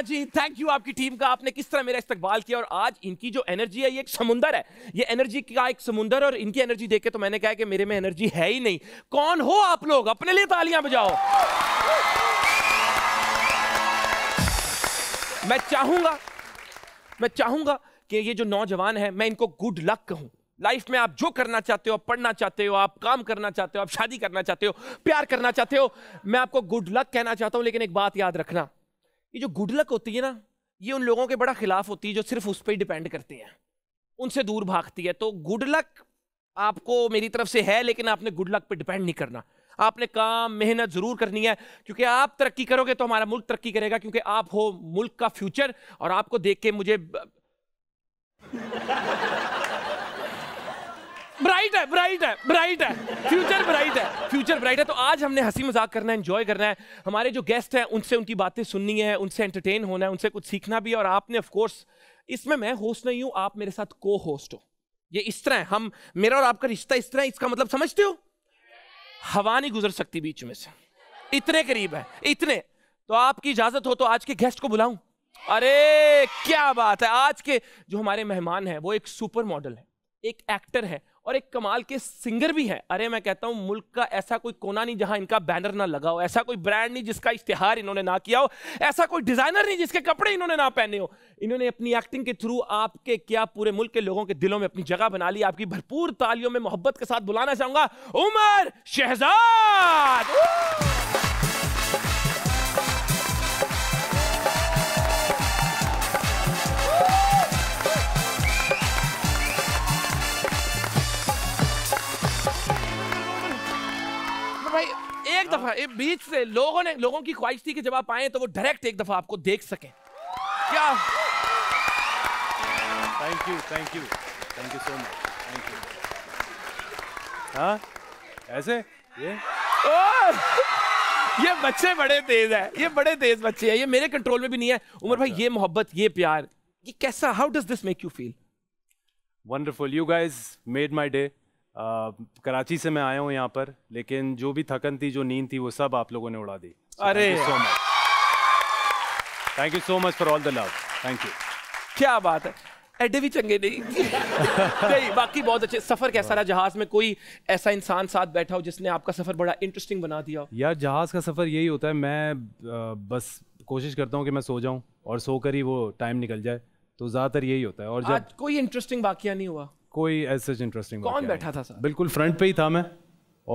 Rana ji thank you आपकी team का आपने किस तरह मेरा इस्तकबाल किया और आज इनकी जो एनर्जी है ये एक समुंदर है ये एनर्जी का एक समुंदर और इनकी एनर्जी देख के तो मैंने कहा कि मेरे में एनर्जी है ही नहीं कौन हो आप लोग अपने लिए तालियां बजाओ मैं चाहूंगा मैं चाहूंगा कि ये जो नौजवान है मैं इनको गुड लक कहूं लाइफ में आप जो करना चाहते हो आप पढ़ना चाहते हो आप काम करना चाहते हो आप शादी करना चाहते हो प्यार करना चाहते हो मैं आपको गुड लक कहना चाहता हूं लेकिन एक बात याद रखना ये जो गुड लक होती है ना ये उन लोगों के बड़ा खिलाफ होती है जो सिर्फ उस पर ही डिपेंड करते हैं उनसे दूर भागती है तो गुड लक आपको मेरी तरफ से है लेकिन आपने गुड लक पे डिपेंड नहीं करना आपने काम मेहनत ज़रूर करनी है क्योंकि आप तरक्की करोगे तो हमारा मुल्क तरक्की करेगा क्योंकि आप हो मुल्क का फ्यूचर और आपको देख के मुझे ब्राइट है ब्राइट है ब्राइट है फ्यूचर ब्राइट है फ्यूचर ब्राइट है तो आज हमने हंसी मजाक करना है एंजॉय करना है हमारे जो गेस्ट हैं उनसे उनकी बातें सुननी है उनसे एंटरटेन होना है उनसे कुछ सीखना भी है और आपने ऑफकोर्स इसमें मैं होस्ट नहीं हूँ आप मेरे साथ को होस्ट हो ये इस तरह है हम मेरा और आपका रिश्ता इस तरह है इसका मतलब समझते हो हवा नहीं गुजर सकती बीच में से इतने करीब है इतने तो आपकी इजाजत हो तो आज के गेस्ट को बुलाऊं अरे क्या बात है आज के जो हमारे मेहमान हैं वो एक सुपर मॉडल है एक एक्टर है और एक कमाल के सिंगर भी हैं अरे मैं कहता हूं मुल्क का ऐसा कोई कोना नहीं जहां इनका बैनर ना लगा हो ऐसा कोई ब्रांड नहीं जिसका इश्तिहार इन्होंने ना किया हो ऐसा कोई डिजाइनर नहीं जिसके कपड़े इन्होंने ना पहने हो इन्होंने अपनी एक्टिंग के थ्रू आपके क्या पूरे मुल्क के लोगों के दिलों में अपनी जगह बना ली आपकी भरपूर तालियों में मोहब्बत के साथ बुलाना चाहूंगा उमर शहजाद अब बीच से लोगों ने लोगों की ख्वाहिश थी कि जब आप आए तो वो डायरेक्ट एक दफा आपको देख सके क्या thank you thank you thank you so much thank you हाँ ऐसे ये ये बच्चे बड़े तेज है ये बड़े तेज बच्चे हैं ये मेरे कंट्रोल में भी नहीं है उमर भाई अच्छा। ये मोहब्बत ये प्यार ये कैसा how does this make you feel wonderful you guys made my day Karachi से मैं आया हूँ यहाँ पर लेकिन जो भी थकन थी जो नींद थी वो सब आप लोगों ने उड़ा दी अरे so much thank you so much for all the love thank you क्या बात है एडे भी चंगे नहीं नहीं बाकी बहुत अच्छे सफर कैसा रहा जहाज में कोई ऐसा इंसान साथ बैठा हो जिसने आपका सफर बड़ा इंटरेस्टिंग बना दिया यार जहाज का सफर यही होता है मैं बस कोशिश करता हूँ कि मैं सो जाऊँ और सोकर ही वो टाइम निकल जाए तो ज्यादातर यही होता है और जब कोई इंटरेस्टिंग वाक्य नहीं हुआ कोई ऐसे इंटरेस्टिंग कौन बैठा था सर बिल्कुल फ्रंट पे ही था मैं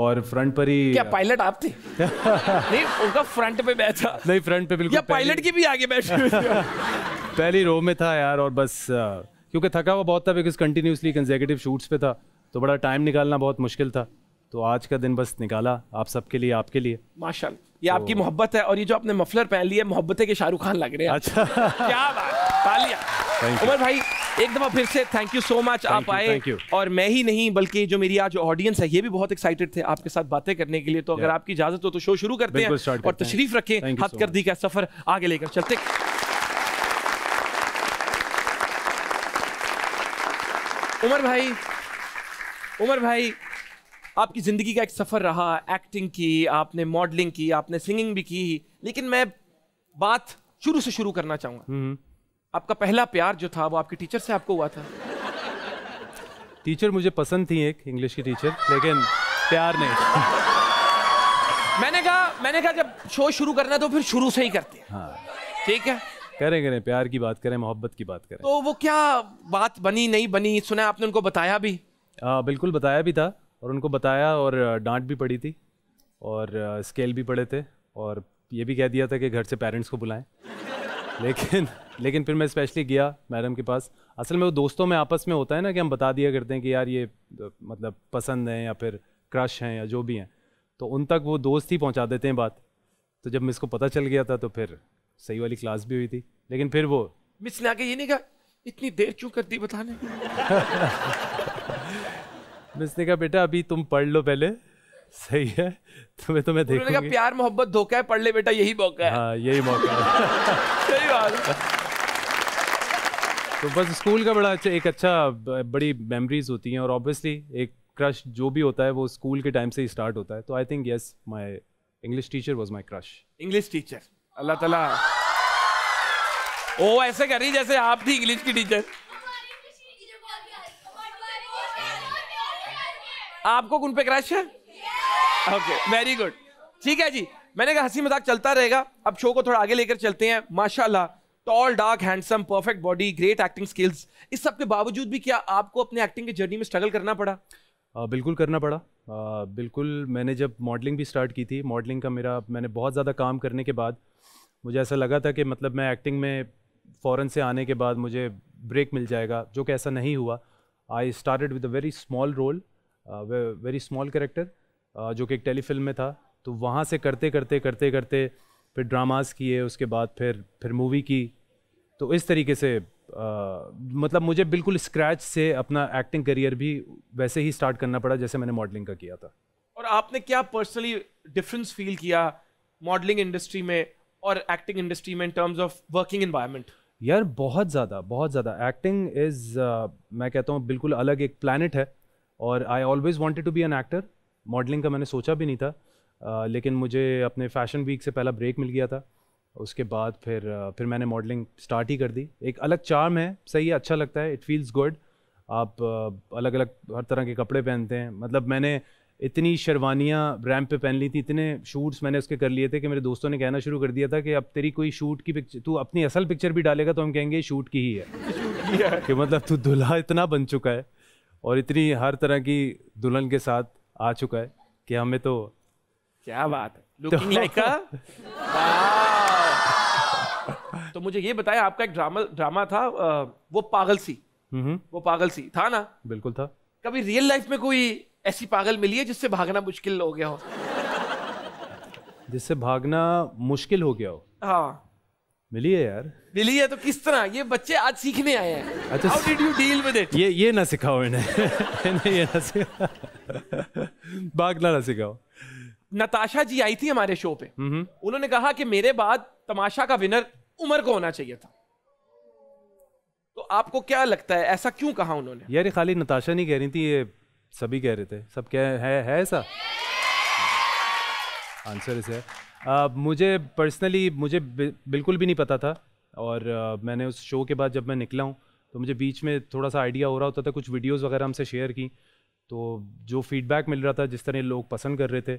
और फ्रंट पर ही क्या पायलट आप थे नहीं उनका फ्रंट पे बैठा नहीं फ्रंट पे बिल्कुल पायलट की भी आगे बैठी बैठे पहली रो में था यार और बस क्योंकि थका हुआ बहुत था बिकॉज कंटिन्यूसली कंजेकेटिव शूट्स पे था तो बड़ा टाइम निकालना बहुत मुश्किल था तो आज का दिन बस निकाला आप सबके लिए आपके लिए माशा ये तो... आपकी मोहब्बत है और ये जो आपने मफलर पहन लिया मोहब्बतें के शाहरुख खान लग रहे हैं अच्छा क्या बात उमर भाई एक दफा फिर से थैंक यू सो मच आप आए और मैं ही नहीं बल्कि जो मेरी आज ऑडियंस है ये भी बहुत एक्साइटेड थे आपके साथ बातें करने के लिए तो अगर आपकी इजाजत हो तो शो शुरू करते हैं और तशरीफ रखें दी का सफर आगे लेकर चलते उमर भाई उमर भाई आपकी ज़िंदगी का एक सफ़र रहा एक्टिंग की आपने मॉडलिंग की आपने सिंगिंग भी की लेकिन मैं बात शुरू से शुरू करना चाहूंगा हम्म। आपका पहला प्यार जो था वो आपकी टीचर से आपको हुआ था टीचर मुझे पसंद थी एक इंग्लिश की टीचर लेकिन प्यार नहीं मैंने कहा मैंने कहा जब शो शुरू करना तो फिर शुरू से ही करते हैं हाँ ठीक है करें करें प्यार की बात करें मोहब्बत की बात करें तो वो क्या बात बनी नहीं बनी सुना आपने उनको बताया भी आ, बिल्कुल बताया भी था और उनको बताया और डांट भी पड़ी थी और स्केल भी पड़े थे और ये भी कह दिया था कि घर से पेरेंट्स को बुलाएं लेकिन लेकिन फिर मैं स्पेशली गया मैडम के पास असल में वो दोस्तों में आपस में होता है ना कि हम बता दिया करते हैं कि यार ये मतलब पसंद हैं या फिर क्रश हैं या जो भी हैं तो उन तक वो दोस्त ही पहुंचा देते हैं बात तो जब को पता चल गया था तो फिर सही वाली क्लास भी हुई थी लेकिन फिर वो मिस ने आके ये नहीं कहा इतनी देर क्यों कर दी बताने मिस ने कहा बेटा अभी तुम पढ़ लो पहले सही है तुम्हें तो मैं देखूंगी लगा प्यार मोहब्बत धोखा है पढ़ ले बेटा यही मौका है हाँ यही मौका है सही बात तो बस स्कूल का बड़ा अच्छा एक अच्छा बड़ी मेमोरीज होती हैं और ऑब्वियसली एक क्रश जो भी होता है वो स्कूल के टाइम से ही स्टार्ट होता है तो I think yes my English teacher was my crush English teacher अल्लाह ताला ओ ऐसे कर रही जैसे आप थी इंग्लिश की टीचर आपको कौन पे क्रश है ओके वेरी गुड ठीक है जी मैंने कहा हंसी मजाक चलता रहेगा अब शो को थोड़ा आगे लेकर चलते हैं माशाल्लाह tall dark handsome perfect body great acting skills इस सब के बावजूद भी क्या आपको अपने एक्टिंग की जर्नी में स्ट्रगल करना पड़ा आ, बिल्कुल करना पड़ा आ, बिल्कुल मैंने जब मॉडलिंग भी स्टार्ट की थी मॉडलिंग का मेरा मैंने बहुत ज़्यादा काम करने के बाद मुझे ऐसा लगा था कि मतलब मैं एक्टिंग में फ़ौरन से आने के बाद मुझे ब्रेक मिल जाएगा जो कि ऐसा नहीं हुआ I started with a very small role very small character जो कि एक टेलीफिल्म में था तो वहाँ से करते करते करते करते फिर ड्रामास किए उसके बाद फिर फिर मूवी की तो इस तरीके से आ, मतलब मुझे बिल्कुल स्क्रैच से अपना एक्टिंग करियर भी वैसे ही स्टार्ट करना पड़ा जैसे मैंने मॉडलिंग का किया था और आपने क्या पर्सनली डिफरेंस फील किया मॉडलिंग इंडस्ट्री में और एक्टिंग इंडस्ट्री में in terms of working environment यार बहुत ज़्यादा बहुत ज़्यादा एक्टिंग इज़ मैं कहता हूँ बिल्कुल अलग एक प्लानट है और I always wanted to be an actor modelling का मैंने सोचा भी नहीं था आ, लेकिन मुझे अपने फैशन वीक से पहला ब्रेक मिल गया था उसके बाद फिर फिर मैंने मॉडलिंग स्टार्ट ही कर दी एक अलग चार्म है सही है अच्छा लगता है इट फील्स गुड आप अलग अलग हर तरह के कपड़े पहनते हैं मतलब मैंने इतनी शेरवानियाँ रैम्प पे पहन ली थी इतने शूट्स मैंने उसके कर लिए थे कि मेरे दोस्तों ने कहना शुरू कर दिया था कि अब तेरी कोई शूट की पिक्चर तू अपनी असल पिक्चर भी डालेगा तो हम कहेंगे शूट की ही है कि मतलब तू दुल्हा इतना बन चुका है और इतनी हर तरह की दुल्हन के साथ आ चुका है कि हमें तो क्या बात है लुकिंग लाइक अ तो मुझे ये बताया आपका एक ड्रामा ड्रामा था वो पागल सी हम्म हम्म। वो पागल सी था ना बिल्कुल था कभी रियल लाइफ में कोई ऐसी पागल मिली है जिससे भागना मुश्किल हो गया हो जिससे भागना मुश्किल हो गया हो हाँ मिली है यार मिली है तो किस तरह ये बच्चे आज सीखने आए हैं अच्छा How did you deal with it? ये ये ना सिखाओ इन्हें ये ना सिखाओ बागला ना सिखाओ नताशा जी आई थी हमारे शो पे हम्म। उन्होंने कहा कि मेरे बाद तमाशा का विनर उमर को होना चाहिए था तो आपको क्या लगता है ऐसा क्यों कहा उन्होंने यार खाली नताशा नहीं कह रही थी ये सभी कह रहे थे सब क्या है है ऐसा आंसर इसे uh, मुझे पर्सनली मुझे बिल्कुल भी नहीं पता था और uh, मैंने उस शो के बाद जब मैं निकला हूँ तो मुझे बीच में थोड़ा सा आइडिया हो रहा होता था कुछ वीडियोस वगैरह हमसे शेयर की तो जो फीडबैक मिल रहा था जिस तरह लोग पसंद कर रहे थे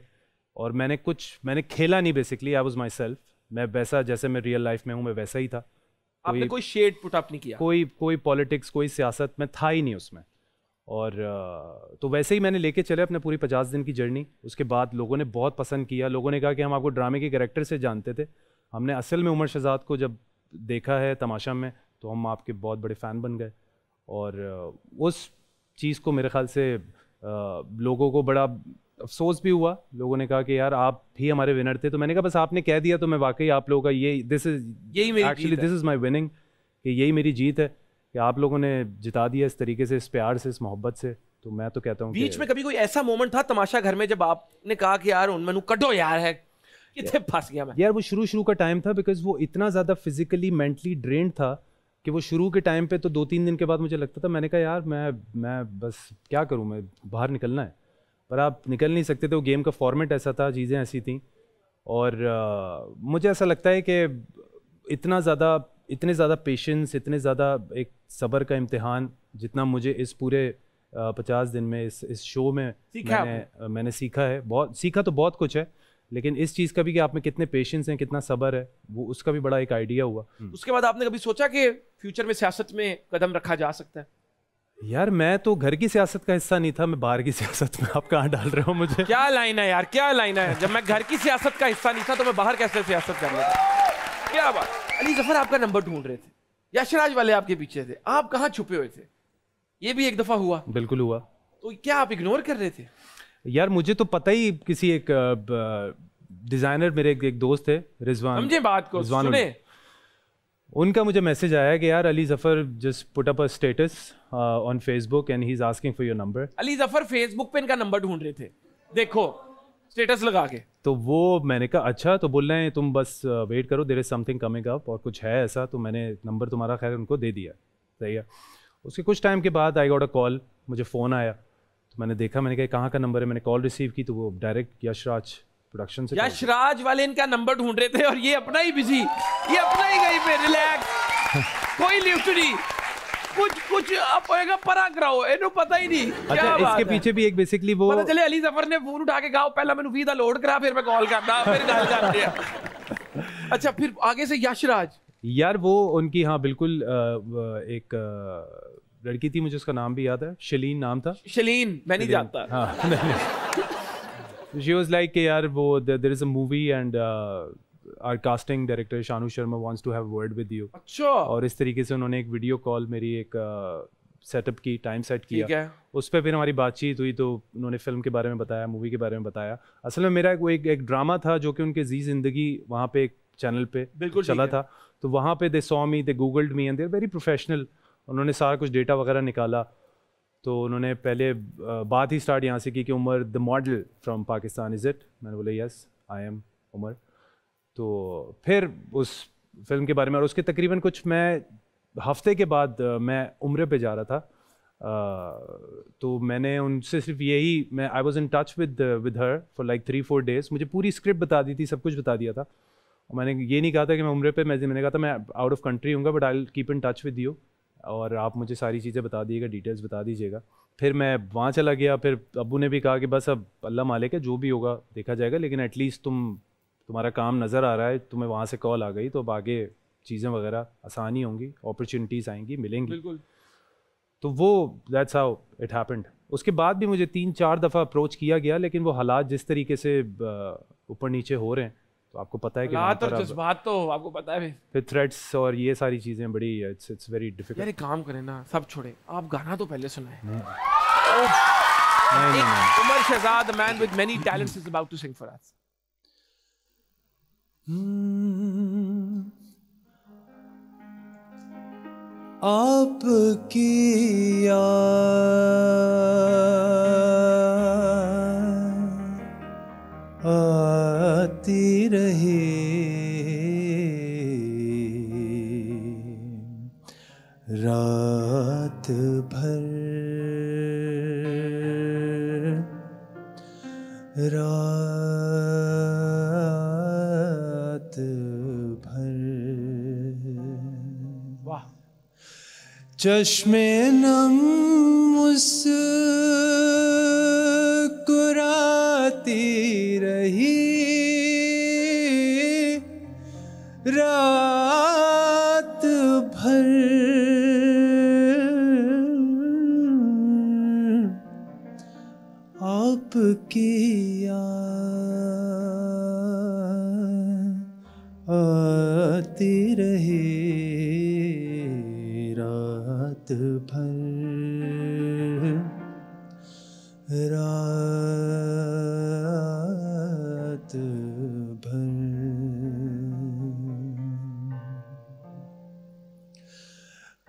और मैंने कुछ मैंने खेला नहीं basically I was myself मैं वैसा जैसे मैं रियल लाइफ में हूँ मैं वैसा ही था आपने कोई शेड पुट अप नहीं किया कोई कोई पॉलिटिक्स कोई सियासत में था ही नहीं उसमें और तो वैसे ही मैंने लेके चले अपने पूरी पचास दिन की जर्नी उसके बाद लोगों ने बहुत पसंद किया लोगों ने कहा कि हम आपको ड्रामे के करेक्टर से जानते थे हमने असल में उमर शहजाद को जब देखा है तमाशा में तो हम आपके बहुत बड़े फ़ैन बन गए और उस चीज़ को मेरे ख्याल से लोगों को बड़ा अफसोस भी हुआ लोगों ने कहा कि यार आप ही हमारे विनर थे तो मैंने कहा बस आपने कह दिया तो मैं वाकई आप लोगों का ये दिस इज़ यही actually this is my winning कि यही मेरी जीत है कि आप लोगों ने जिता दिया इस तरीके से इस प्यार से इस मोहब्बत से तो मैं तो कहता हूँ बीच में कभी कोई ऐसा मोमेंट था तमाशा घर में जब आपने कहा कि यार उनमें कटो यार है कितने फंस गया मैं यार वो शुरू शुरू का टाइम था बिकॉज वो इतना ज़्यादा फिजिकली मेंटली ड्रेन था कि वो शुरू के टाइम पे तो दो तीन दिन के बाद मुझे लगता था मैंने कहा यार मैं मैं बस क्या करूँ मैं बाहर निकलना है पर आप निकल नहीं सकते थे वो गेम का फॉर्मेट ऐसा था चीज़ें ऐसी थी और आ, मुझे ऐसा लगता है कि इतना ज़्यादा इतने ज़्यादा पेशेंस इतने ज़्यादा एक सबर का इम्तहान जितना मुझे इस पूरे पचास दिन में इस इस शो में सीखा मैंने मैंने सीखा है बहुत सीखा तो बहुत कुछ है लेकिन इस चीज़ का भी कि आप में कितने पेशेंस हैं कितना सबर है वो उसका भी बड़ा एक आइडिया हुआ हम्म। उसके बाद आपने कभी सोचा कि फ्यूचर में सियासत में कदम रखा जा सकता है यार मैं तो घर की सियासत का हिस्सा नहीं था मैं बाहर की सियासत में आप कहाँ डाल रहे हो मुझे क्या लाइन है यार क्या लाइन है जब मैं घर की सियासत का हिस्सा नहीं था तो मैं बाहर कैसे सियासत कर था क्या बात अली जफर आपका नंबर ढूंढ रहे थे यशराज वाले आपके पीछे थे आप कहाँ छुपे हुए थे ये भी एक दफा हुआ बिल्कुल हुआ तो क्या आप इग्नोर कर रहे थे यार मुझे तो पता ही किसी एक डिजाइनर मेरे एक, एक दोस्त थे रिजवान समझे बात को रिजवान सुने उनका मुझे मैसेज आया कि यार Ali Zafar just put up a status on Facebook and he is asking for your number Ali Zafar Facebook पे इनका नंबर ढूंढ रहे थे देखो स्टेटस लगा के तो वो मैंने कहा अच्छा तो बोल रहे हैं तुम बस वेट करो there is something coming up और कुछ है ऐसा तो मैंने नंबर तुम्हारा खैर उनको दे दिया सही है उसके कुछ टाइम के बाद आई गॉट अ कॉल मुझे फ़ोन आया तो मैंने देखा मैंने कहा कहाँ का नंबर है मैंने कॉल रिसीव की तो वो डायरेक्ट यशराज प्रोडक्शन से यशराज वाले इनका नंबर ढूंढ रहे थे और ये अपना ही बिजी ये अपना ही गई पे रिलैक्स कोई लिफ्ट नहीं कुछ कुछ पराग्रह ਇਹਨੂੰ ਪਤਾ ਹੀ ਨਹੀਂ ਅੱਛਾ ਇਸਕੇ ਪਿੱਛੇ ਵੀ ਇੱਕ ਬੇਸਿਕਲੀ ਉਹ ਪਤਾ ਚਲੇ ਅਲੀ ਜ਼ਫਰ ਨੇ ਫੋਨ ਉਠਾ ਕੇ ਕਹਾ ਪਹਿਲਾਂ ਮੈਨੂੰ ਵੀਜ਼ਾ ਲੋਡ ਕਰਾ ਫਿਰ ਮੈਂ ਕਾਲ अच्छा फिर आगे से यशराज यार वो उनकी हाँ बिल्कुल एक लड़की थी मुझे उसका नाम भी याद है शलीन नाम था शलीन मैं नहीं जानता हाँ शी वॉज लाइक यार वो is a movie and uh, our casting director Shanoo Sharma wants to have word with you अच्छा और इस तरीके से उन्होंने एक वीडियो कॉल मेरी एक सेटअप uh, की टाइम सेट किया उस पर फिर हमारी बातचीत हुई तो उन्होंने फिल्म के बारे में बताया मूवी के बारे में बताया असल में मेरा वो एक एक ड्रामा था जो कि उनके जी जिंदगी वहाँ पे एक चैनल पे बिल्कुल चला था तो वहाँ पे they saw me they googled me and they're very professional उन्होंने सारा कुछ डेटा वगैरह निकाला तो उन्होंने पहले uh, बात ही स्टार्ट यहाँ से की कि Umar the model from Pakistan is it मैंने बोला यस आई एम उमर तो फिर उस फिल्म के बारे में और उसके तकरीबन कुछ मैं हफ्ते के बाद मैं उम्र पे जा रहा था तो मैंने उनसे सिर्फ यही मैं I was in touch with with her for like three four days मुझे पूरी स्क्रिप्ट बता दी थी सब कुछ बता दिया था और मैंने ये नहीं कहा था कि मैं उम्र पे मैं मैंने कहा था मैं आउट ऑफ कंट्री हूँ but I keep in touch with you और आप मुझे सारी चीज़ें बता दीजिएगा डिटेल्स बता दीजिएगा फिर मैं वहाँ चला गया फिर अबू ने भी कहा कि बस अब अल्लाह मालिक है जो भी होगा देखा जाएगा लेकिन एटलीस्ट तुम तुम्हारा काम नज़र आ रहा है तुम्हें वहाँ से कॉल आ गई तो अब आगे चीज़ें वगैरह आसानी होंगी अपॉर्चुनिटीज़ आएंगी मिलेंगी बिल्कुल तो वो दैट्स हाउ इट हैपेंड उसके बाद भी मुझे तीन चार दफ़ा अप्रोच किया गया लेकिन वो हालात जिस तरीके से ऊपर नीचे हो रहे हैं तो आपको पता है कि हालात और जज्बात तो आपको पता है फिर थ्रेट्स और ये सारी चीज़ें बड़ी इट्स इट्स वेरी डिफिकल्ट यार काम करें ना सब छोड़े आप गाना तो पहले सुनाए Umar Shahzad man with many talents is about to sing for us hmm. आपकी याद आती रहे श्यश्मेनं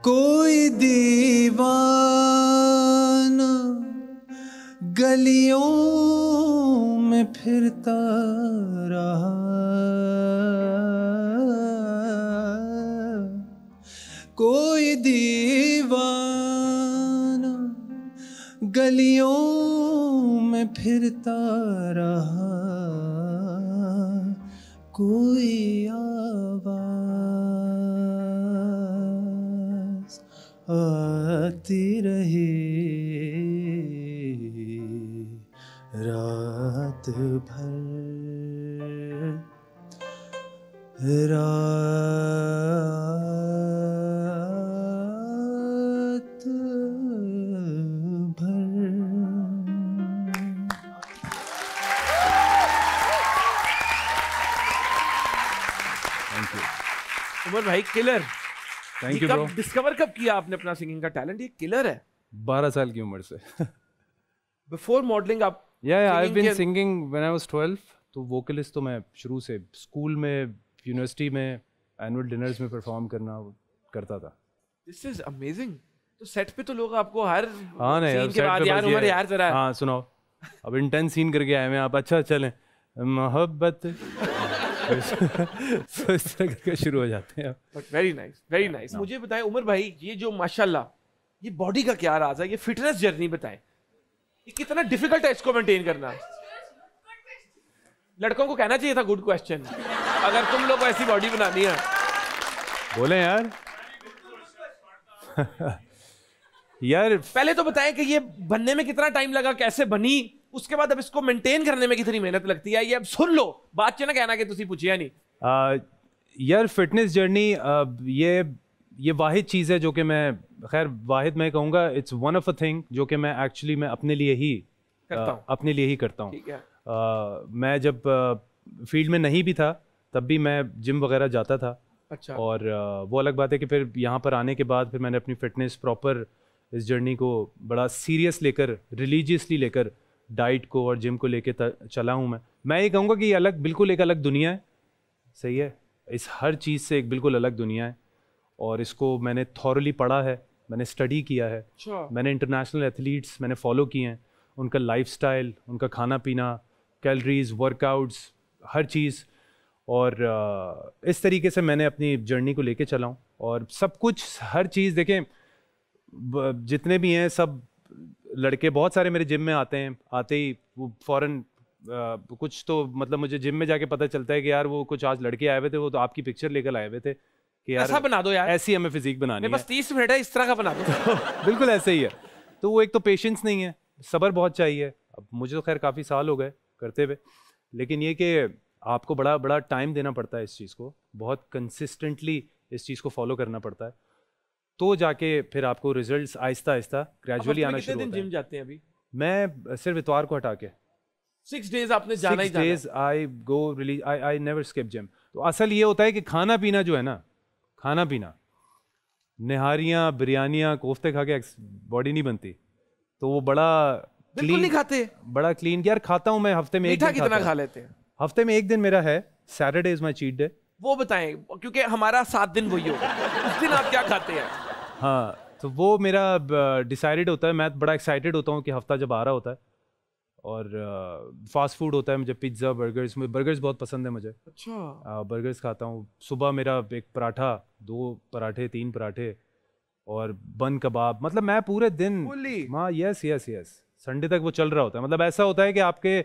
कोई दीवाना गलियों में फिरता रहा कोई दीवाना गलियों में फिरता रहा कोई आ आती रही रात भर रात भर उमर भाई killer thank you bro discover कब किया आपने अपना सिंगिंग का टैलेंट ये किलर है बारह साल की उम्र से बिफोर मॉडलिंग आप या I been singing when I was 12 तो वोकलिस्ट तो मैं शुरू से स्कूल में यूनिवर्सिटी में एनुअल डिनर्स में परफॉर्म करना करता था दिस इज अमेजिंग तो सेट पे तो लोग आपको हर हाँ नहीं यार, के बाद यार उमर यार जरा हाँ सुनाओ अब इंटेंस सीन करके आए मैं आप अच्छा चलें मोहब्बत सो तो इस तरह करके शुरू हो जाते हैं वेरी नाइस वेरी नाइस मुझे बताएं उमर भाई ये जो माशाल्लाह ये बॉडी का क्या राज है ये फिटनेस जर्नी बताएं ये कितना डिफिकल्ट है इसको मेंटेन करना लड़कों को कहना चाहिए था गुड क्वेश्चन अगर तुम लोग ऐसी बॉडी बनानी है बोले यार यार पहले तो बताएं कि ये बनने में कितना टाइम लगा कैसे बनी उसके बाद अब इसको मेंटेन करने में कितनी मेहनत लगती है ये अब सुन लो बात ना कहना कि तुम पूछिए नहीं यार फिटनेस जर्नी ये ये वाहिद चीज़ है जो कि मैं खैर वाहिद मैं कहूँगा it's one of a thing जो कि मैं एक्चुअली मैं अपने लिए ही करता हूं। अपने लिए ही करता हूँ मैं जब फील्ड में नहीं भी था तब भी मैं जिम वगैरह जाता था अच्छा और वो अलग बात है कि फिर यहाँ पर आने के बाद फिर मैंने अपनी फिटनेस प्रॉपर इस जर्नी को बड़ा सीरियस लेकर रिलीजियसली लेकर डाइट को और जिम को लेके चला हूँ मैं मैं ये कहूँगा कि ये अलग बिल्कुल एक अलग दुनिया है सही है इस हर चीज़ से एक बिल्कुल अलग दुनिया है और इसको मैंने थॉरली पढ़ा है मैंने स्टडी किया है sure. अच्छा। मैंने इंटरनेशनल एथलीट्स मैंने फॉलो किए हैं उनका लाइफ उनका खाना पीना कैलरीज वर्कआउट्स हर चीज़ और इस तरीके से मैंने अपनी जर्नी को लेके चला हूँ और सब कुछ हर चीज़ देखें जितने भी हैं सब लड़के बहुत सारे मेरे जिम में आते हैं आते ही वो फ़ौरन कुछ तो मतलब मुझे जिम में जाके पता चलता है कि यार वो कुछ आज लड़के आए हुए थे वो तो आपकी पिक्चर लेकर आए हुए थे कि यार ऐसा बना दो यार ऐसी हमें फिजिक बनानी बस तीस मिनट है इस तरह का बना दो बिल्कुल ऐसे ही है तो वो एक तो पेशेंस नहीं है सब्र बहुत चाहिए अब मुझे तो खैर काफ़ी साल हो गए करते हुए लेकिन ये कि आपको बड़ा बड़ा टाइम देना पड़ता है इस चीज़ को बहुत कंसिस्टेंटली इस चीज़ को फॉलो करना पड़ता है तो जाके फिर आपको रिजल्ट्स आहिस्ता आहिस्ता ग्रेजुअली आना शुरू होता है जिम जाते हैं अभी मैं सिर्फ इतवार को हटा के सिक्स डेज आपने जाना ही days I go release I I never skip gym तो असल ये होता है कि खाना पीना जो है ना खाना पीना निहारियाँ बिरयानियाँ कोफ्ते खा के बॉडी नहीं बनती तो वो बड़ा क्लीन नहीं खाते बड़ा क्लीन यार खाता हूँ मैं हफ्ते में एक दिन कितना खा लेते हैं हफ्ते में एक दिन मेरा है Saturday is my cheat day वो बताएं क्योंकि हमारा सात दिन वही होगा उस दिन आप क्या खाते हैं हाँ तो वो मेरा डिसाइडेड होता है मैं बड़ा एक्साइटेड होता हूँ कि हफ्ता जब आ रहा होता है और फास्ट फूड होता है मुझे पिज्ज़ा बर्गर्स मुझे बर्गर्स बहुत पसंद है मुझे अच्छा बर्गर्स खाता हूँ सुबह मेरा एक पराठा दो पराठे तीन पराठे और बन कबाब मतलब मैं पूरे दिन हाँ यस यस यस संडे तक वो चल रहा होता है मतलब ऐसा होता है कि आपके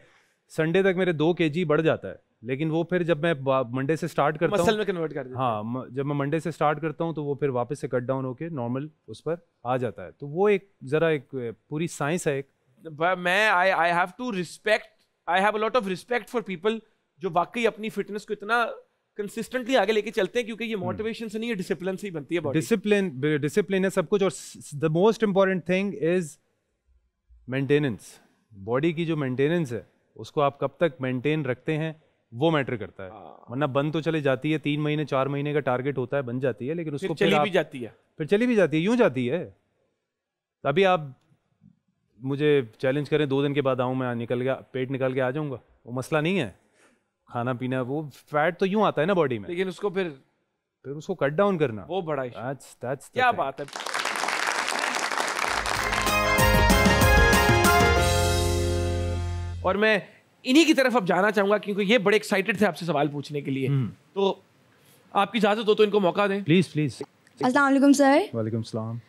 संडे तक मेरे दो के जी बढ़ जाता है लेकिन वो फिर जब मैं मंडे से स्टार्ट करता हूँ मसल में कन्वर्ट कर हाँ जब मैं मंडे से स्टार्ट करता हूँ तो वो फिर वापस से कट डाउन होके नॉर्मल उस पर आ जाता है तो वो एक ज़रा एक पूरी साइंस है एक मैं I I have to respect I have lot of respect for people जो वाकई अपनी फिटनेस को इतना कंसिस्टेंटली आगे लेके चलते हैं क्योंकि ये मोटिवेशन हम्म। से नहीं है डिसिप्लिन से ही बनती है डिसिप्लिन डिसिप्लिन है सब कुछ और the most important thing is maintenance body की जो मेंटेनेंस है उसको आप कब तक मेंटेन रखते हैं वो मैटर करता है हाँ। वरना बंद तो चले जाती है तीन महीने चार महीने का टारगेट होता है बन जाती है लेकिन उसको चली भी जाती है फिर चली भी जाती है यूं जाती है अभी आप मुझे चैलेंज करें दो दिन के बाद आऊं मैं निकल गया पेट निकल के आ जाऊंगा वो मसला नहीं है खाना पीना वो फैट तो यूं आता है ना बॉडी में लेकिन उसको फिर फिर उसको कट डाउन करना वो बड़ा ही that's, that's क्या thing. बात है और मैं इन्हीं की तरफ अब जाना चाहूंगा क्योंकि ये बड़े एक्साइटेड थे आपसे सवाल पूछने के लिए हम्म। तो आपकी इजाजत हो तो इनको मौका दें प्लीज प्लीज अस्सलाम वालेकुम सर वालेकुम सलाम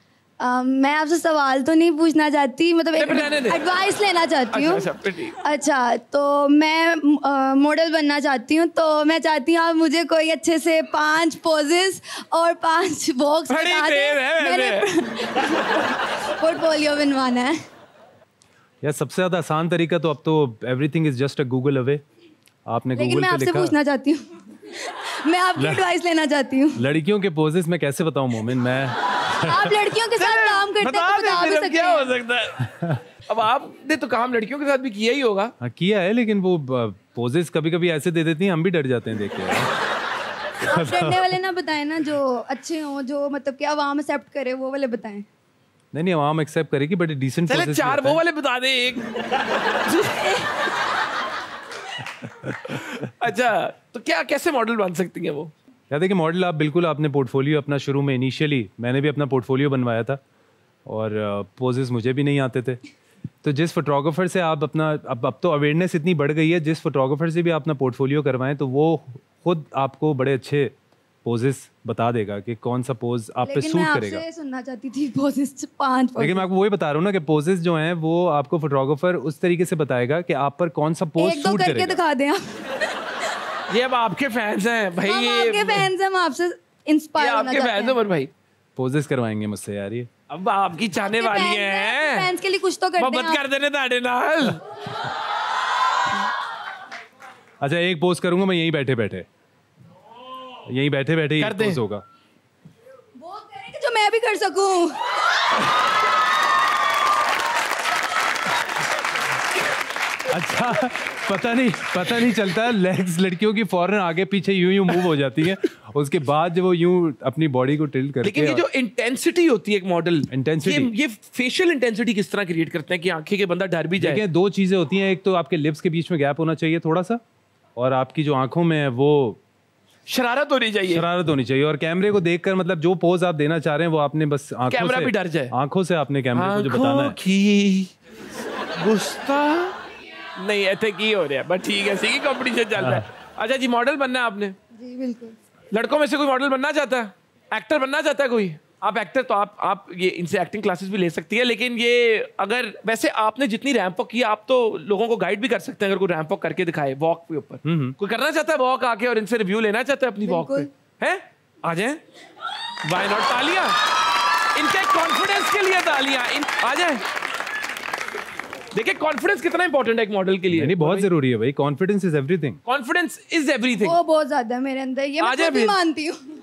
मैं आपसे सवाल तो नहीं पूछना चाहती मतलब एडवाइस लेना चाहती हूँ अच्छा, अच्छा, अच्छा तो मैं मॉडल बनना चाहती हूँ तो मैं चाहती हूँ आप मुझे कोई अच्छे से पांच पोजेस और पांच बॉक्स बता दें पोर्टफोलियो बनवाना है यार सबसे ज्यादा आसान तरीका तो अब तो everything is just a Google away आपने गूगल मैं आपसे पूछना चाहती हूं मैं आपकी एडवाइस लेना चाहती हूं लड़कियों के पोजेस मैं कैसे बताऊं मोमिन मैं आप लड़कियों के साथ काम करते हैं तो बता भी सकते क्या हो सकता है अब आपने तो काम लड़कियों के साथ भी किया ही होगा हाँ किया है लेकिन वो पोजेस कभी कभी ऐसे दे देती हैं हम भी डर जाते हैं देख के आप डरने वाले ना बताएं ना जो अच्छे हों जो मतलब कि आवाम एक्सेप्ट करे वो वाले बताएं नहीं नहीं आवाम एक्सेप्ट करेगी बट डिसेंट चले चार वो वाले बता दे एक अच्छा तो क्या कैसे मॉडल बन सकती है वो क्या देखिए मॉडल आप बिल्कुल आपने पोर्टफोलियो अपना शुरू में इनिशियली मैंने भी अपना पोर्टफोलियो बनवाया था और पोजेज uh, मुझे भी नहीं आते थे तो जिस फोटोग्राफर से आप अपना अब अब तो अवेयरनेस इतनी बढ़ गई है जिस फोटोग्राफर से भी आप अपना पोर्टफोलियो करवाएं तो वो खुद आपको बड़े अच्छे पोजेस बता देगा कि कौन सा पोज आप पे सूट करेगा लेकिन सुनना चाहती थी पोजेस पांच लेकिन मैं आपको वही बता रहा हूँ ना कि पोजेस जो हैं वो आपको फोटोग्राफर उस तरीके से बताएगा कि आप पर कौन सा पोज सूट करेगा एक करके दिखा दें ये अब आपके फैंस हैं भाई ये आपके फैंस हैं हम आपसे इंस्पायर होना चाहते हैं आपके फैंस हैं भाई पोजेस करवाएंगे मुझसे यार ये अब आपकी चाहने वाली है फैंस के लिए कुछ तो करते मोहब्बत कर देने ताड़े नाल अच्छा एक पोज करूंगा मैं यहीं बैठे बैठे यहीं बैठे बैठे कर दे होगा जो मैं भी कर सकूं अच्छा पता नहीं पता नहीं चलता लेग्स लड़कियों की फॉरन आगे पीछे यूं यूं मूव हो जाती है उसके बाद जब वो यूं अपनी बॉडी को टिल्ट करते लेकिन ये जो इंटेंसिटी होती है एक मॉडल इंटेंसिटी ये, ये फेशियल इंटेंसिटी किस तरह क्रिएट करते हैं कि आंखें के बंदा डर भी जाए दो चीजें होती हैं एक तो आपके लिप्स के बीच में गैप होना चाहिए थोड़ा सा और आपकी जो आंखों में है वो शरारत होनी चाहिए शरारत होनी चाहिए और कैमरे को देखकर मतलब जो पोज आप देना चाह रहे हैं वो आपने बस कैमरा भी डर जाए आंखों से आपने कैमरे को जो बताना है गुस्ता नहीं ऐसे की हो रहा है बट ठीक है सीखी कॉम्पिटिशन चल रहा है हाँ। अच्छा जी मॉडल बनना है आपने जी बिल्कुल लड़कों में से कोई मॉडल बनना चाहता है एक्टर बनना चाहता है कोई आप एक्टर तो आप आप ये इनसे एक्टिंग क्लासेस भी ले सकती है लेकिन ये अगर वैसे आपने जितनी रैंप वॉक किया आप तो लोगों को गाइड भी कर सकते हैं अगर कोई रैंप वॉक करके दिखाए वॉक के ऊपर हम्म, हम्म। कोई करना चाहता है वॉक आके और इनसे रिव्यू लेना चाहता है अपनी वॉक पे है आ जाए वाई नॉट तालियां इनके कॉन्फिडेंस के लिए तालियां इन आ जाए देखिए कॉन्फिडेंस कितना इंपॉर्टेंट है एक मॉडल के लिए नहीं बहुत जरूरी है भाई confidence is everything confidence is everything वो बहुत ज्यादा है मेरे अंदर ये मैं मानती हूं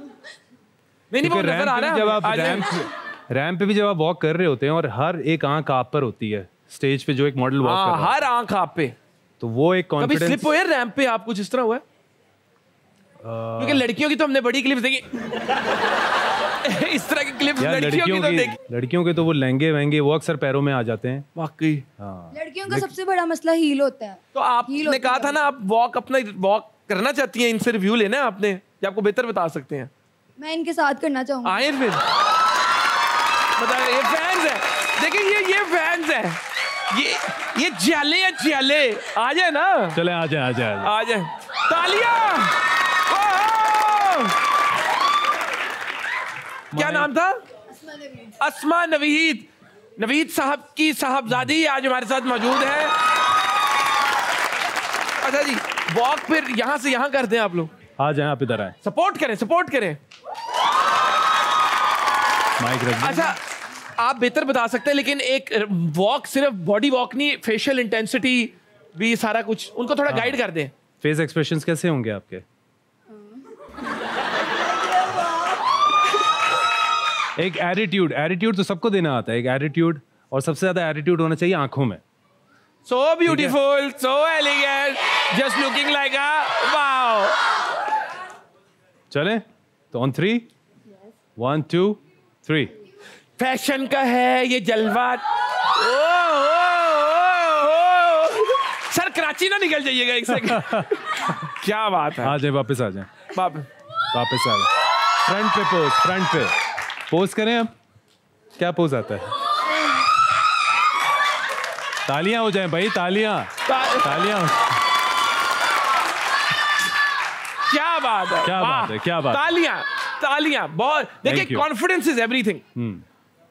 नहीं नहीं वो नजर आ रहा है जब आप रैंप रैंप पे भी जब आप वॉक कर रहे होते हैं और हर एक आंख आप पर होती है स्टेज पे जो एक मॉडल वॉक कर हाँ, हर आंख आप पे तो वो एक कॉन्फिडेंस स्लिप हुए रैंप पे आप कुछ इस तरह हुआ है क्योंकि लड़कियों की तो हमने बड़ी क्लिप्स देखी इस तरह की क्लिप्स लड़कियों, की तो देखी लड़कियों के तो वो लहंगे वहंगे वो अक्सर पैरों में आ जाते हैं वाकई हाँ। लड़कियों का सबसे बड़ा मसला हील होता है तो आपने कहा था ना आप वॉक अपना वॉक करना चाहती हैं इनसे रिव्यू लेना है आपने आपको बेहतर बता सकते हैं मैं इनके साथ करना चाहूंगा आयरन फिर बता ये फैंस है देखिए ये ये फैंस है ये ये जले है जले आ जाए ना चले आ जाए आ जाए आ जाए तालिया क्या नाम था असमा नवीद नवीद साहब की साहबजादी आज हमारे साथ मौजूद है अच्छा जी वॉक फिर यहाँ से यहाँ करते हैं आप लोग आ जाए आप इधर आए सपोर्ट करें सपोर्ट करें माइक अच्छा आप बेहतर बता सकते हैं लेकिन एक वॉक सिर्फ बॉडी वॉक नहीं फेशियल इंटेंसिटी भी सारा कुछ उनको थोड़ा गाइड हाँ। कर दें फेस एक्सप्रेशंस कैसे होंगे आपके एक एटीट्यूड एटीट्यूड तो सबको देना आता है एक एटीट्यूड और सबसे ज्यादा एटीट्यूड होना चाहिए आंखों में so beautiful so elegant just looking like a wow चले तो on three one to three fashion का है ये जलवा सर कराची ना निकल जाइएगा एक सेकंड क्या बात है आ जाए वापस आ जाए वापस आ जाए फ्रंट पे पोज फ्रंट पे पोज करें अब क्या पोज आता है तालियां हो जाए भाई तालियां तालियां बात है क्या बात है क्या बात तालियां तालियां बहुत देखिए कॉन्फिडेंस इज एवरीथिंग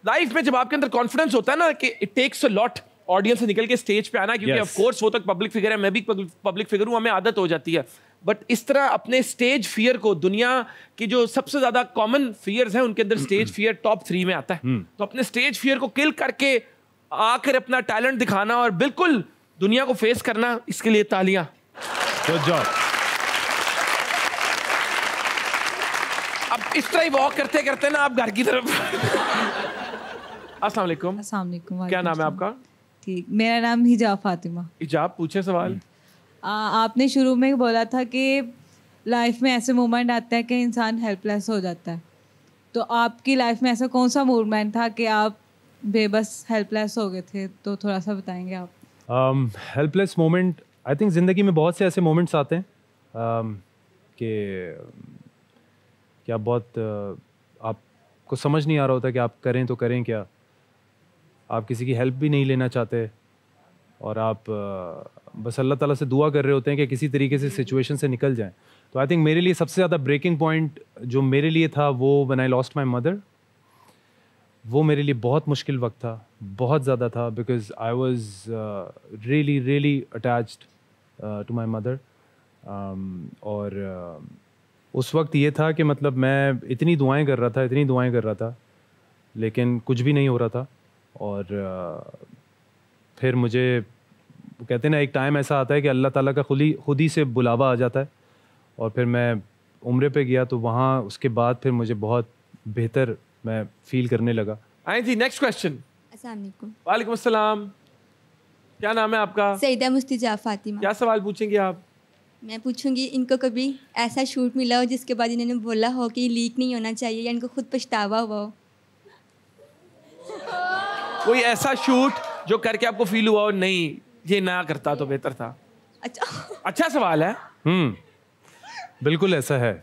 लाइफ में जब आपके अंदर कॉन्फिडेंस होता है ना कि it takes a lot audience से निकल के स्टेज पे आना क्योंकि ऑफ yes. कोर्स वो तक पब्लिक फिगर है मैं भी पब्लिक फिगर हूं हमें आदत हो जाती है बट इस तरह अपने स्टेज फियर को दुनिया की जो सबसे ज्यादा कॉमन फियर्स हैं उनके अंदर स्टेज फियर टॉप थ्री में आता है हम्म। तो अपने स्टेज फियर को किल करके आकर अपना टैलेंट दिखाना और बिल्कुल दुनिया को फेस करना इसके लिए तालियां गुड जॉब आप इस तरह ही वॉक करते करते ना आप घर की तरफ अस्सलाम वालेकुम अस्सलाम वालेकुम क्या नाम है आपका ठीक मेरा नाम हिजाब फातिमा हिजाब पूछे सवाल आ, आपने शुरू में बोला था कि लाइफ में ऐसे मोमेंट आते हैं कि इंसान हेल्पलेस हो जाता है तो आपकी लाइफ में ऐसा कौन सा मोमेंट था कि आप बेबस हेल्पलेस हो गए थे तो थोड़ा सा बताएंगे आप हेल्पलेस मोमेंट आई थिंक ज़िंदगी में बहुत से ऐसे मोमेंट्स आते हैं um, कि कि आप बहुत आपको समझ नहीं आ रहा होता कि आप करें तो करें क्या आप किसी की हेल्प भी नहीं लेना चाहते और आप बस अल्लाह ताला से दुआ कर रहे होते हैं कि किसी तरीके से सिचुएशन से निकल जाएं तो आई थिंक मेरे लिए सबसे ज़्यादा ब्रेकिंग पॉइंट जो मेरे लिए था वो one I lost my mother वो मेरे लिए बहुत मुश्किल वक्त था बहुत ज़्यादा था because I was really really attach to my mother और uh, उस वक्त ये था कि मतलब मैं इतनी दुआएं कर रहा था इतनी दुआएं कर रहा था लेकिन कुछ भी नहीं हो रहा था और फिर मुझे कहते हैं ना एक टाइम ऐसा आता है कि अल्लाह ताला का खुली खुद ही से बुलावा आ जाता है और फिर मैं उम्र पे गया तो वहाँ उसके बाद फिर मुझे बहुत बेहतर मैं फील करने लगा आई जी नेक्स्ट क्वेश्चन वालेकुम क्या नाम है आपका सईदा मुस्तिजा फातिमा क्या सवाल पूछेंगे आप मैं पूछूंगी इनको कभी ऐसा शूट मिला हो जिसके बाद इन्होंने बोला हो कि लीक नहीं होना चाहिए या इनको खुद पछतावा हुआ हो कोई ऐसा शूट जो करके आपको फील हुआ हो नहीं ये ना करता तो बेहतर था अच्छा अच्छा सवाल है हम्म बिल्कुल ऐसा है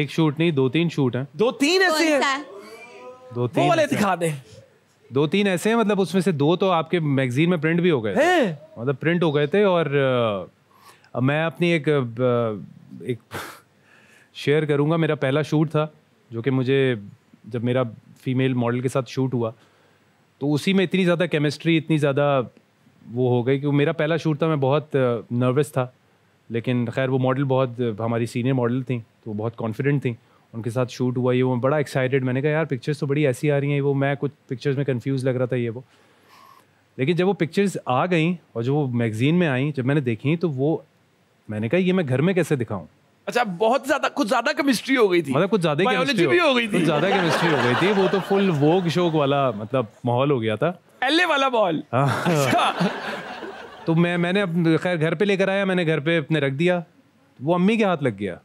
एक शूट नहीं दो तीन शूट हैं दो तीन ऐसे हैं दो तीन वाले दिखा दे दो तीन ऐसे हैं मतलब उसमें से दो तो आपके मैगजीन में प्रिंट भी हो गए हैं मतलब प्रिंट हो गए थे और अब मैं अपनी एक एक शेयर करूँगा मेरा पहला शूट था जो कि मुझे जब मेरा फीमेल मॉडल के साथ शूट हुआ तो उसी में इतनी ज़्यादा केमिस्ट्री इतनी ज़्यादा वो हो गई कि मेरा पहला शूट था मैं बहुत नर्वस था लेकिन खैर वो मॉडल बहुत हमारी सीनियर मॉडल थी तो वो बहुत कॉन्फिडेंट थी उनके साथ शूट हुआ ये वो बड़ा एक्साइटेड मैंने कहा यार पिक्चर्स तो बड़ी ऐसी आ रही हैं वो मैं कुछ पिक्चर्स में कंफ्यूज लग रहा था ये वो लेकिन जब वो पिक्चर्स आ गई और जो वो मैगज़ीन में आई जब मैंने देखी तो वो मैंने कहा ये मैं घर में कैसे दिखाऊं अच्छा बहुत ज्यादा कुछ ज्यादा केमिस्ट्री हो गई थी मतलब कुछ ज्यादा केमिस्ट्री भी हो गई थी ज्यादा केमिस्ट्री हो गई थी वो तो फुल वोग शोक वाला मतलब माहौल हो गया था एलए वाला बॉल हाँ। अच्छा। तो मैं मैंने खैर घर पे लेकर आया मैंने घर पे अपने रख दिया वो अम्मी के हाथ लग गया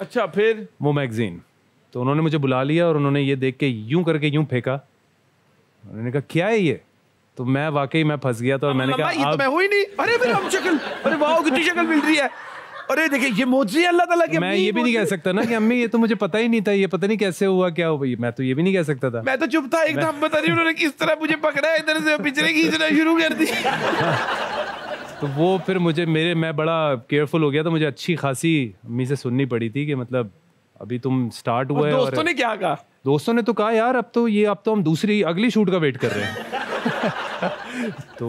अच्छा फिर वो मैगजीन तो उन्होंने मुझे बुला लिया और उन्होंने ये देख के यूं करके यूं फेंका उन्होंने कहा क्या है ये तो मैं वाकई मैं फंस गया था और मैंने कहा ये तो मैं हुई नहीं अरे मेरा हम शक्ल अरे वाह कितनी शक्ल मिल रही है अरे देखिए ये मोजी अल्लाह ताला की मैं ये भी नहीं कह सकता ना कि अम्मी ये तो मुझे पता ही नहीं था ये पता नहीं कैसे हुआ क्या हो भाई मैं तो ये भी नहीं कह सकता था मैं तो चुप था एकदम तो बता रही उन्होंने किस तरह मुझे पकड़ा इधर से पिछड़े खींचना शुरू कर दी तो वो फिर मुझे मेरे मैं बड़ा केयरफुल हो गया तो मुझे अच्छी खासी अम्मी से सुननी पड़ी थी कि मतलब अभी तुम स्टार्ट हुआ है दोस्तों ने क्या कहा दोस्तों ने तो कहा यार अब तो ये अब तो हम दूसरी अगली शूट का वेट कर रहे हैं तो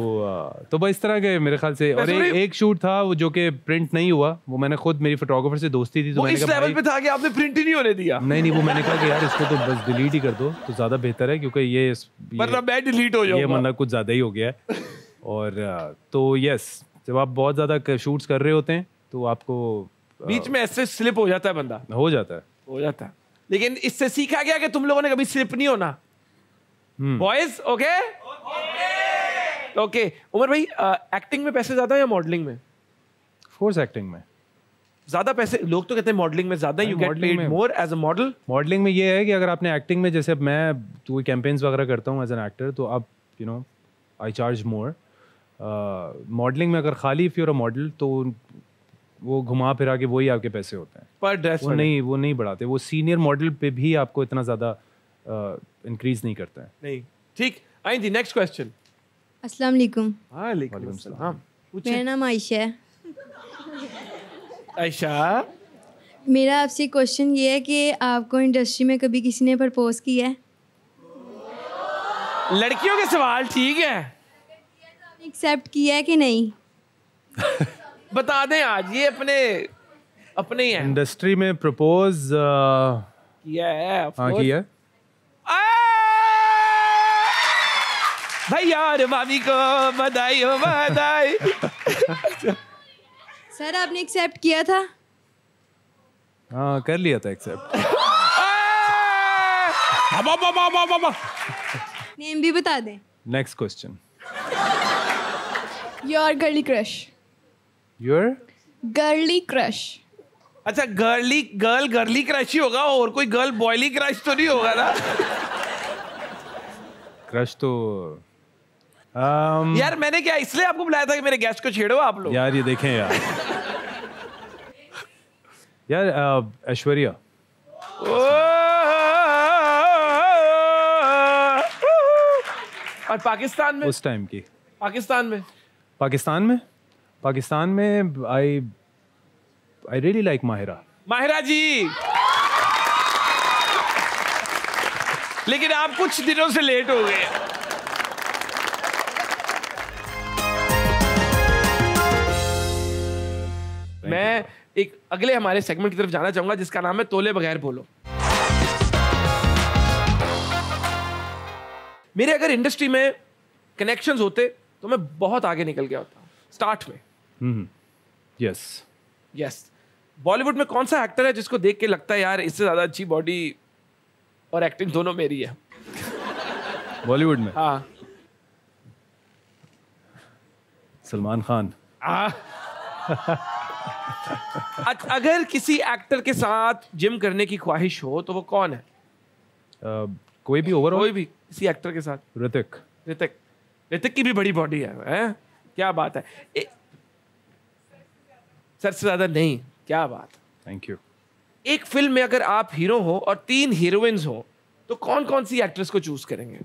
तो बस इस तरह के मेरे ख्याल से और ए, एक शूट था वो जो कि प्रिंट नहीं हुआ वो मैंने खुद मेरी फोटोग्राफर से दोस्ती थी तो वो मैंने इस लेवल पे था कि आपने प्रिंट ही नहीं होने दिया नहीं नहीं वो मैंने कहा कि यार इसको तो बस डिलीट ही कर दो तो ज़्यादा बेहतर है क्योंकि ये मतलब मैं डिलीट हो जाऊँ ये मतलब कुछ ज़्यादा ही हो गया और तो यस जब आप बहुत ज़्यादा शूट्स कर रहे होते हैं तो आपको बीच में ऐसे स्लिप हो जाता है बंदा हो जाता है हो जाता है लेकिन इससे सीखा गया कि तुम लोगों ने कभी स्लिप नहीं होना बॉयज ओके ओके उमर भाई एक्टिंग में पैसे ज्यादा या मॉडलिंग में फोर्स एक्टिंग में ज्यादा पैसे लोग तो कहते हैं मॉडलिंग में ज्यादा you get paid more as a model modelling में ये है कि अगर आपने एक्टिंग में जैसे मैं कोई कैंपेन्स वगैरह करता हूँ एज एन एक्टर तो अब you know I charge more modelling में अगर खाली इफ़ यूर अ मॉडल तो वो घुमा फिरा के वही आपके पैसे होते हैं पर ड्रेस वो नहीं वो नहीं बढ़ाते वो सीनियर मॉडल पे भी आपको इतना ज़्यादा इंक्रीज नहीं करता है नहीं ठीक आई दी नेक्स्ट क्वेश्चन अस्सलाम वालेकुम वालेकुम सलाम मेरा नाम आयशा है आयशा मेरा आपसे क्वेश्चन ये है कि आपको इंडस्ट्री में कभी किसी ने प्रपोज किया है लड़कियों के सवाल ठीक है एक्सेप्ट किया है कि नहीं बता दें आज ये अपने अपने इंडस्ट्री में प्रपोज किया है हाँ किया भैया और भाभी को बधाई हो बधाई सर आपने एक्सेप्ट किया था हाँ कर लिया था एक्सेप्ट नेम भी बता दें next question your girly crush your girly crush अच्छा गर्ली गर्ल गर्ली क्रश ही होगा और कोई गर्ल बॉयली क्रश तो नहीं होगा ना क्रश तो um, यार मैंने क्या इसलिए आपको बुलाया था कि मेरे गेस्ट को छेड़ो आप लोग यार ये देखें यार यार uh, ऐश्वर्या और पाकिस्तान में उस टाइम की पाकिस्तान में पाकिस्तान में पाकिस्तान में I I really like Mahira Mahira ji लेकिन आप कुछ दिनों से लेट हो गए मैं एक अगले हमारे सेगमेंट की तरफ जाना चाहूंगा जिसका नाम है तोले बगैर बोलो मेरे अगर इंडस्ट्री में कनेक्शंस होते तो मैं बहुत आगे निकल गया होता स्टार्ट में यस यस बॉलीवुड में कौन सा एक्टर है जिसको देख के लगता है यार इससे ज़्यादा अच्छी बॉडी और एक्टिंग दोनों मेरी है बॉलीवुड में हाँ सलमान खान आ अगर किसी एक्टर के साथ जिम करने की ख्वाहिश हो तो वो कौन है uh, कोई भी ओवरऑल कोई भी किसी एक्टर के साथ ऋतिक ऋतिक ऋतिक की भी बड़ी बॉडी है, है? क्या बात है ए, सर से ज़्यादा नहीं क्या बात थैंक यू एक फिल्म में अगर आप हीरो हो और तीन हीरोइंस हो तो कौन कौन सी एक्ट्रेस को चूज करेंगे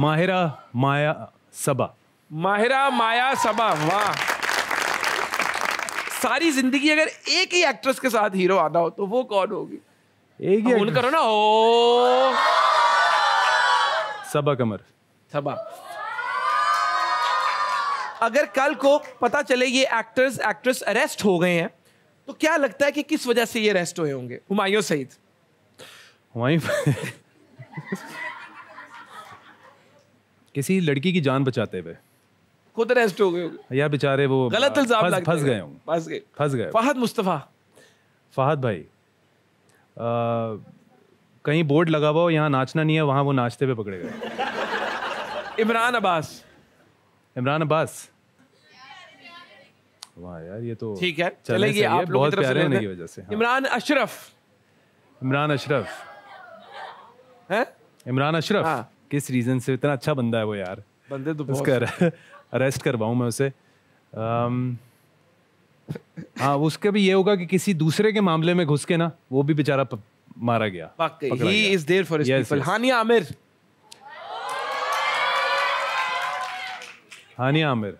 माहिरा माया सबा माहिरा माया सबा वाह सारी जिंदगी अगर एक ही एक्ट्रेस के साथ हीरो आना हो तो वो कौन होगी एक ही करो ना ओ सबा कमर सबा अगर कल को पता चले ये एक्टर्स एक्ट्रेस अरेस्ट हो गए हैं तो क्या लगता है कि किस वजह से ये अरेस्ट हुए होंगे हुमायूं सईद हुमायूं किसी लड़की की जान बचाते हुए खुद अरेस्ट हो गए या बेचारे वो गलत इल्जाम लगा फंस गए फंस गए फंस गए फहद मुस्तफ़ा फहद भाई कहीं बोर्ड लगा हुआ हो यहाँ नाचना नहीं है वहाँ वो नाचते हुए पकड़े गए इमरान अब्बास इमरान अब्बास वाह यार ये तो ठीक है चलेगी आप लोग बहुत प्यारे होने की वजह से हाँ। इमरान अशरफ इमरान अशरफ हैं इमरान अशरफ हाँ। किस रीजन से इतना अच्छा बंदा है वो यार बंदे तो बहुत कर अरेस्ट करवाऊँ मैं उसे हाँ उसके भी ये होगा कि किसी दूसरे के मामले में घुस के ना वो भी बेचारा मारा गया he is there for people Hania Aamir Hania Aamir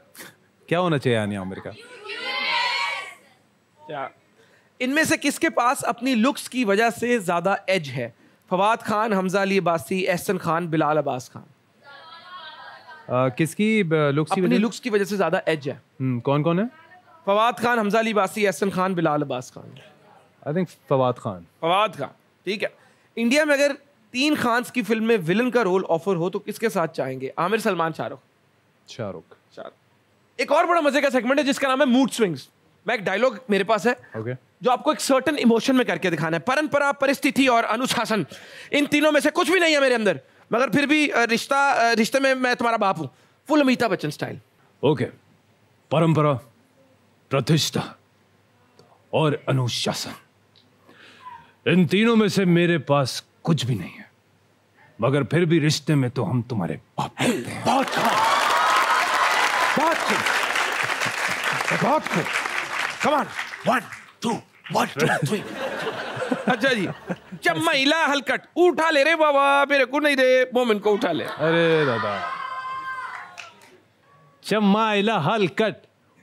क्या होना चाहिए हानिया आमिर का क्या इनमें से किसके पास अपनी लुक्स की वजह से ज्यादा एज है फवाद खान हमजा अली अबासी एहसन खान बिलाल अब्बास खान किसकी लुक्स अपनी लुक्स की वजह से ज्यादा एज है हम्म, कौन कौन है फवाद खान हमजा अली बासी एहसन खान बिलाल अब्बास खान आई थिंक फवाद खान फवाद खान ठीक है इंडिया में अगर तीन खान की फिल्म में विलन का रोल ऑफर हो तो किसके साथ चाहेंगे आमिर सलमान शाहरुख शाहरुख शाहरुख एक और बड़ा मजे का सेगमेंट है जिसका नाम है मूड स्विंग्स मैं एक डायलॉग मेरे पास है okay. जो आपको एक सर्टन इमोशन में करके दिखाना है परंपरा परिस्थिति और अनुशासन इन तीनों में से कुछ भी नहीं है मेरे अंदर मगर फिर भी रिश्ता रिश्ते में मैं तुम्हारा बाप हूं full Amitabh Bachchan style okay परंपरा प्रतिष्ठा और अनुशासन इन तीनों में से मेरे पास कुछ भी नहीं है मगर फिर भी रिश्ते में तो हम तुम्हारे बाप हैं बहुत बहुत बहुत come on one two to two अच्छा जी जब महिला हलकट उठा ले रे बाबा मेरे को नहीं रे मोमिन को उठा ले अरे दादा जब महिला हलकट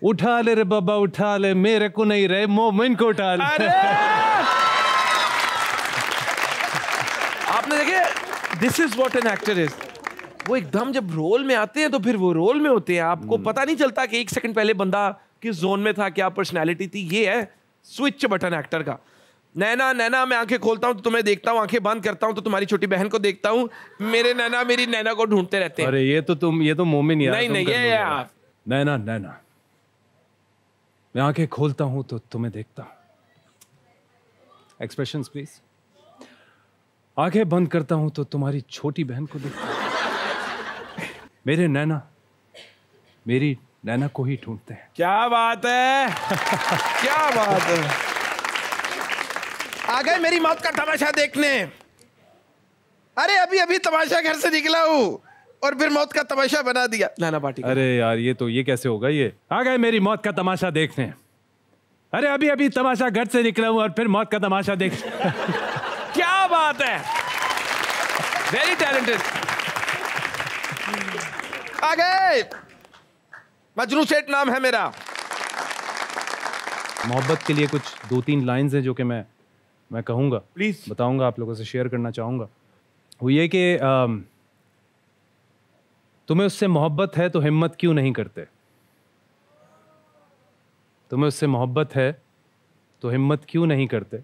उठा ले रे बाबा उठा ले मेरे को नहीं रे मोमिन को उठा ले अरे आपने देखे this is what an actor is वो एकदम जब रोल में आते हैं तो फिर वो रोल में होते हैं आपको hmm. पता नहीं चलता कि एक सेकंड पहले बंदा किस जोन में था क्या पर्सनैलिटी थी ये है स्विच बटन एक्टर का नैना नैना मैं आंखें खोलता हूँ तो तुम्हें देखता हूँ आंखें बंद करता हूँ तो तुम्हारी छोटी बहन को देखता हूँ मेरे नैना मेरी नैना को ढूंढते रहते हैं अरे ये तो तुम ये तो मोमिन यार नहीं नहीं ये यार नैना नैना मैं आंखें खोलता हूँ तो तुम्हें देखता हूँ एक्सप्रेशन प्लीज आंखें बंद करता हूँ तो तुम्हारी छोटी बहन को देखता हूँ मेरे नैना मेरी नैना को ही ढूंढते हैं क्या बात है क्या बात है आ गए मेरी मौत का तमाशा देखने अरे अभी अभी तमाशा घर से निकला हूँ और फिर मौत का तमाशा बना दिया नाना पार्टी अरे यार ये तो ये कैसे होगा ये आ गए मेरी मौत का तमाशा देखने अरे अभी अभी तमाशा घर से निकला हूँ और फिर मौत का तमाशा देख क्या बात है वेरी टैलेंटेड आ गए मजरू सेठ नाम है मेरा मोहब्बत के लिए कुछ दो तीन लाइंस हैं जो कि मैं मैं कहूँगा प्लीज़ बताऊँगा आप लोगों से शेयर करना चाहूँगा वो ये कि तुम्हें उससे मोहब्बत है तो हिम्मत क्यों नहीं करते तुम्हें उससे मोहब्बत है तो हिम्मत क्यों नहीं करते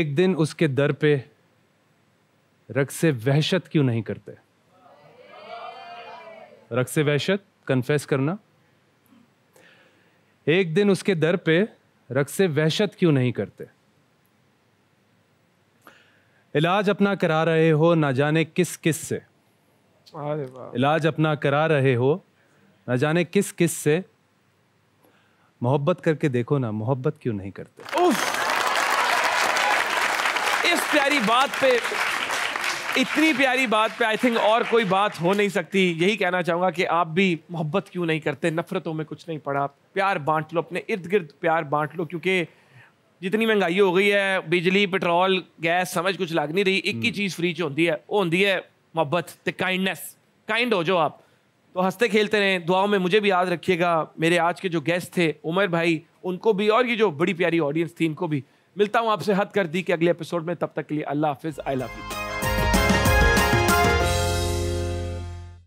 एक दिन उसके दर पे रक्स से वहशत क्यों नहीं करते रक्स से वहशत कन्फेस करना एक दिन उसके दर पे रग से वहशत क्यों नहीं करते इलाज अपना करा रहे हो ना जाने किस किस से इलाज अपना करा रहे हो ना जाने किस किस से मोहब्बत करके देखो ना मोहब्बत क्यों नहीं करते उफ! इस प्यारी बात पे इतनी प्यारी बात पे आई थिंक और कोई बात हो नहीं सकती यही कहना चाहूँगा कि आप भी मोहब्बत क्यों नहीं करते नफरतों में कुछ नहीं पड़ा प्यार बांट लो अपने इर्द गिर्द प्यार बांट लो क्योंकि जितनी महंगाई हो गई है बिजली पेट्रोल गैस समझ कुछ लग नहीं रही एक ही हम्म। चीज़ फ्री च होती है वो होती है मोहब्बत तो काइंडनेस काइंड हो जाओ आप तो हंसते खेलते रहें दुआओं में मुझे भी याद रखिएगा मेरे आज के जो गेस्ट थे उमर भाई उनको भी और ये जो बड़ी प्यारी ऑडियंस थी इनको भी मिलता हूँ आपसे हद कर दी कि अगले एपिसोड में तब तक के लिए अल्लाह हाफिज़ आई लव यू